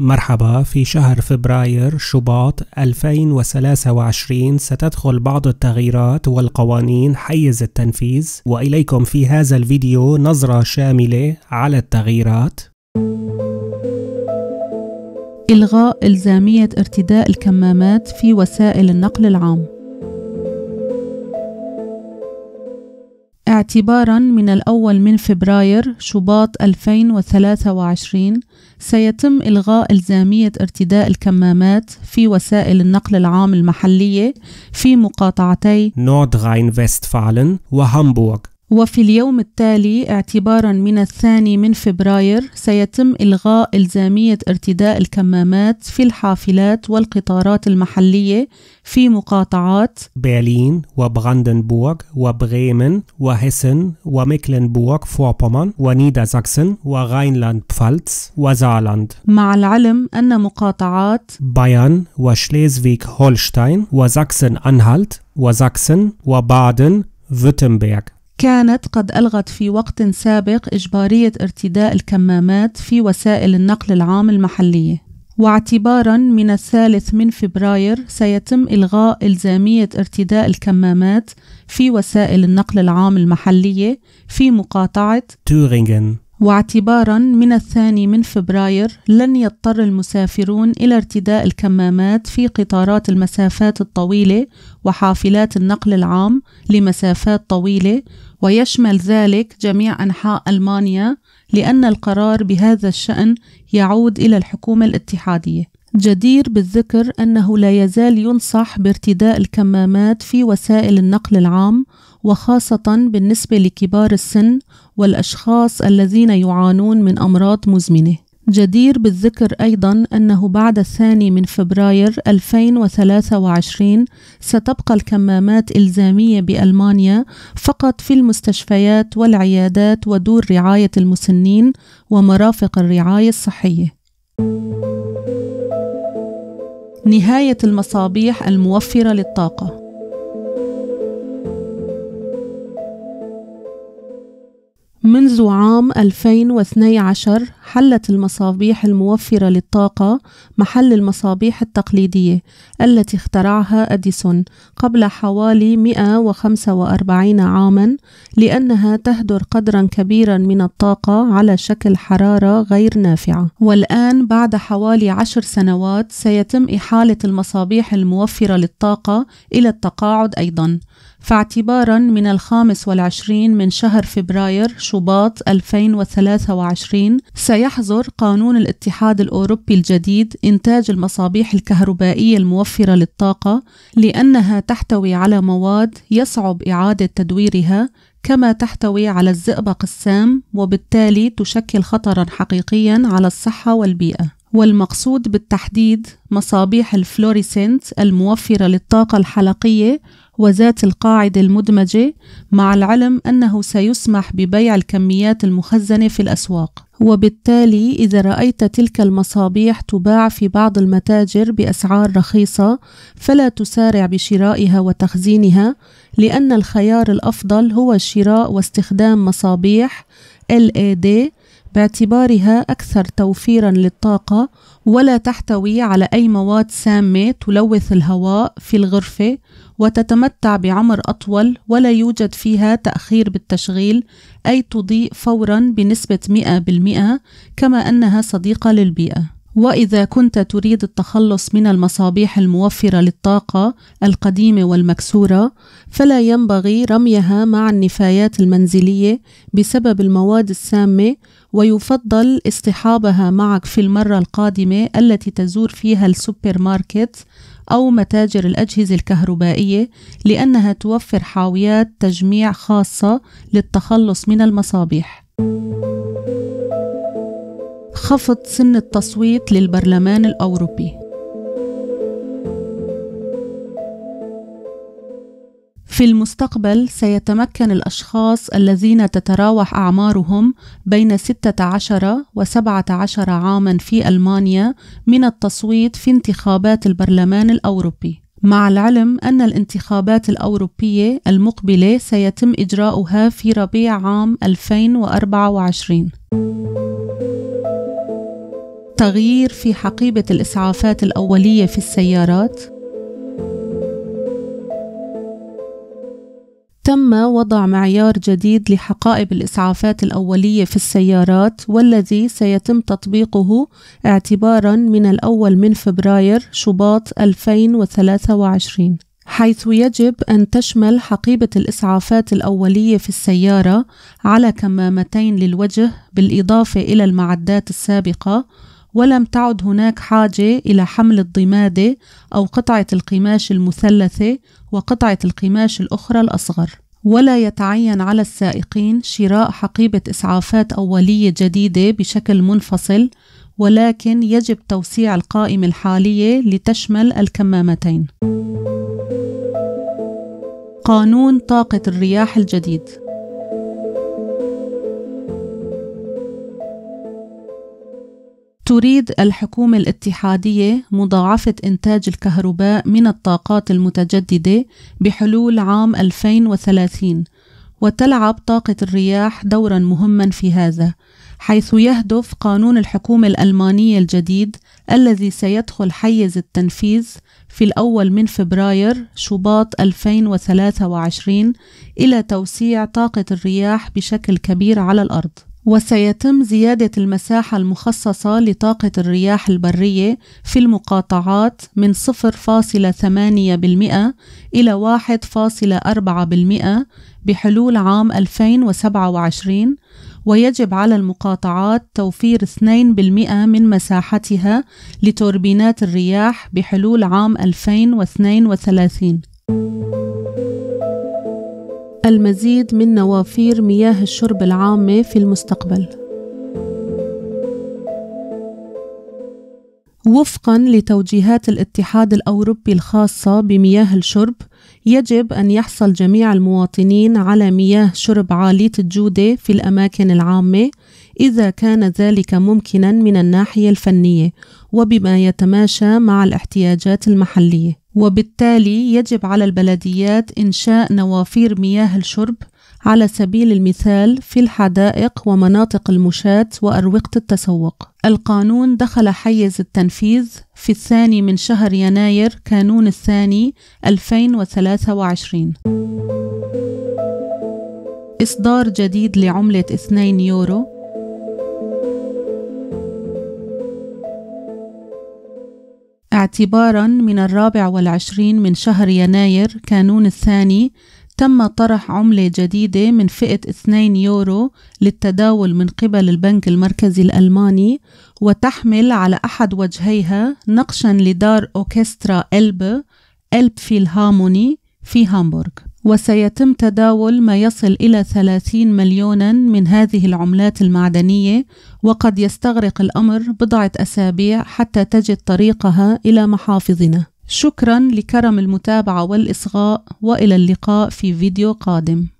مرحبا في شهر فبراير شباط 2023 ستدخل بعض التغييرات والقوانين حيز التنفيذ وإليكم في هذا الفيديو نظرة شاملة على التغييرات إلغاء إلزامية ارتداء الكمامات في وسائل النقل العام اعتبارا من الأول من فبراير شباط 2023 سيتم إلغاء إلزامية ارتداء الكمامات في وسائل النقل العام المحلية في مقاطعتي نوردراين ويستفالن وهامبورغ وفي اليوم التالي اعتبارا من الثاني من فبراير سيتم إلغاء إلزامية ارتداء الكمامات في الحافلات والقطارات المحلية في مقاطعات برلين وبراندنبورغ وبريمن وهيسن وميكلنبورغ فوربومان ونيدا ساكسن وراينلاند بفالتس وزارلاند مع العلم أن مقاطعات بايرن وشليزفيك هولشتاين وساكسن أنهالت وساكسن وبادن württemberg كانت قد ألغت في وقت سابق إجبارية ارتداء الكمامات في وسائل النقل العام المحلية واعتبارا من الثالث من فبراير سيتم إلغاء إلزامية ارتداء الكمامات في وسائل النقل العام المحلية في مقاطعة تورينغن واعتبارا من الثاني من فبراير لن يضطر المسافرون إلى ارتداء الكمامات في قطارات المسافات الطويلة وحافلات النقل العام لمسافات طويلة ويشمل ذلك جميع أنحاء ألمانيا لأن القرار بهذا الشأن يعود إلى الحكومة الاتحادية. جدير بالذكر أنه لا يزال ينصح بارتداء الكمامات في وسائل النقل العام وخاصة بالنسبة لكبار السن والأشخاص الذين يعانون من أمراض مزمنة. جدير بالذكر أيضا أنه بعد الثاني من فبراير 2023 ستبقى الكمامات إلزامية بألمانيا فقط في المستشفيات والعيادات ودور رعاية المسنين ومرافق الرعاية الصحية. نهاية المصابيح الموفرة للطاقة منذ عام 2012 حلت المصابيح الموفرة للطاقة محل المصابيح التقليدية التي اخترعها أديسون قبل حوالي 145 عامًا لأنها تهدر قدرًا كبيرًا من الطاقة على شكل حرارة غير نافعة. والآن بعد حوالي عشر سنوات سيتم إحالة المصابيح الموفرة للطاقة إلى التقاعد أيضًا. فاعتبارا من الخامس والعشرين من شهر فبراير شباط 2023 سيحظر قانون الاتحاد الأوروبي الجديد إنتاج المصابيح الكهربائية الموفرة للطاقة لأنها تحتوي على مواد يصعب إعادة تدويرها كما تحتوي على الزئبق السام وبالتالي تشكل خطرا حقيقيا على الصحة والبيئة والمقصود بالتحديد مصابيح الفلوريسنت الموفرة للطاقة الحلقية وذات القاعدة المدمجة مع العلم أنه سيسمح ببيع الكميات المخزنة في الأسواق وبالتالي إذا رأيت تلك المصابيح تباع في بعض المتاجر بأسعار رخيصة فلا تسارع بشرائها وتخزينها لأن الخيار الأفضل هو شراء واستخدام مصابيح LED باعتبارها أكثر توفيرا للطاقة ولا تحتوي على أي مواد سامة تلوث الهواء في الغرفة وتتمتع بعمر أطول ولا يوجد فيها تأخير بالتشغيل أي تضيء فورا بنسبة 100% كما أنها صديقة للبيئة واذا كنت تريد التخلص من المصابيح الموفره للطاقه القديمه والمكسوره فلا ينبغي رميها مع النفايات المنزليه بسبب المواد السامه ويفضل اصطحابها معك في المره القادمه التي تزور فيها السوبر ماركت أو متاجر الأجهزة الكهربائية لأنها توفر حاويات تجميع خاصة للتخلص من المصابيح. خفض سن التصويت للبرلمان الأوروبي في المستقبل سيتمكن الأشخاص الذين تتراوح أعمارهم بين 16 و 17 عامًا في ألمانيا من التصويت في انتخابات البرلمان الأوروبي، مع العلم أن الانتخابات الأوروبية المقبلة سيتم إجراؤها في ربيع عام 2024. تغيير في حقيبة الإسعافات الأولية في السيارات تم وضع معيار جديد لحقائب الإسعافات الأولية في السيارات والذي سيتم تطبيقه اعتبارا من الأول من فبراير شباط 2023 حيث يجب أن تشمل حقيبة الإسعافات الأولية في السيارة على كمامتين للوجه بالإضافة إلى المعدات السابقة ولم تعد هناك حاجة إلى حمل الضمادة أو قطعة القماش المثلثة وقطعة القماش الأخرى الأصغر ولا يتعين على السائقين شراء حقيبة إسعافات أولية جديدة بشكل منفصل ولكن يجب توسيع القائمة الحالية لتشمل الكمامتين قانون طاقة الرياح الجديد تريد الحكومة الاتحادية مضاعفة إنتاج الكهرباء من الطاقات المتجددة بحلول عام 2030 وتلعب طاقة الرياح دورا مهما في هذا حيث يهدف قانون الحكومة الألمانية الجديد الذي سيدخل حيز التنفيذ في الأول من فبراير شباط 2023 إلى توسيع طاقة الرياح بشكل كبير على الأرض وسيتم زيادة المساحة المخصصة لطاقة الرياح البرية في المقاطعات من 0.8% إلى 1.4% بحلول عام 2027 ويجب على المقاطعات توفير 2% من مساحتها لتوربينات الرياح بحلول عام 2032 المزيد من نوافير مياه الشرب العامة في المستقبل. وفقا لتوجيهات الاتحاد الاوروبي الخاصه بمياه الشرب يجب ان يحصل جميع المواطنين على مياه شرب عاليه الجوده في الاماكن العامه اذا كان ذلك ممكنا من الناحيه الفنيه وبما يتماشى مع الاحتياجات المحلية وبالتالي يجب على البلديات إنشاء نوافير مياه الشرب على سبيل المثال في الحدائق ومناطق المشاة وأروقة التسوق. القانون دخل حيز التنفيذ في الثاني من شهر يناير كانون الثاني 2023. إصدار جديد لعملة 2 يورو اعتبارا من الرابع والعشرين من شهر يناير كانون الثاني تم طرح عملة جديدة من فئة 2 يورو للتداول من قبل البنك المركزي الألماني وتحمل على أحد وجهيها نقشا لدار أوكسترا ألب ألب في الهاموني في هامبورغ وسيتم تداول ما يصل إلى 30 مليونا من هذه العملات المعدنية وقد يستغرق الأمر بضعة أسابيع حتى تجد طريقها إلى محافظنا شكرا لكرم المتابعة والإصغاء وإلى اللقاء في فيديو قادم